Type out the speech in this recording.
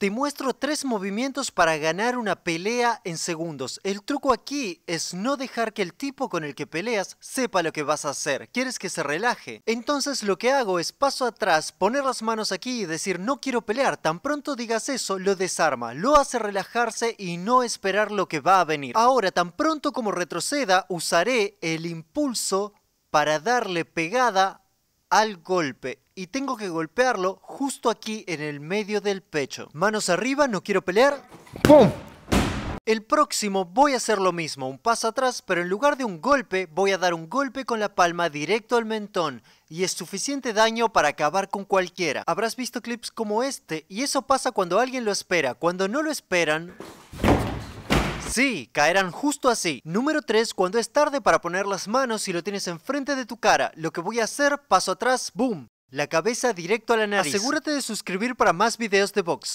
Te muestro tres movimientos para ganar una pelea en segundos. El truco aquí es no dejar que el tipo con el que peleas sepa lo que vas a hacer. ¿Quieres que se relaje? Entonces lo que hago es paso atrás, poner las manos aquí y decir no quiero pelear. Tan pronto digas eso, lo desarma, lo hace relajarse y no esperar lo que va a venir. Ahora, tan pronto como retroceda, usaré el impulso para darle pegada al golpe y tengo que golpearlo justo aquí en el medio del pecho. Manos arriba, no quiero pelear. ¡Pum! El próximo voy a hacer lo mismo, un paso atrás, pero en lugar de un golpe voy a dar un golpe con la palma directo al mentón y es suficiente daño para acabar con cualquiera. Habrás visto clips como este y eso pasa cuando alguien lo espera, cuando no lo esperan... Sí, caerán justo así. Número 3, cuando es tarde para poner las manos y lo tienes enfrente de tu cara, lo que voy a hacer, paso atrás, boom. La cabeza directo a la nariz. Asegúrate de suscribir para más videos de box.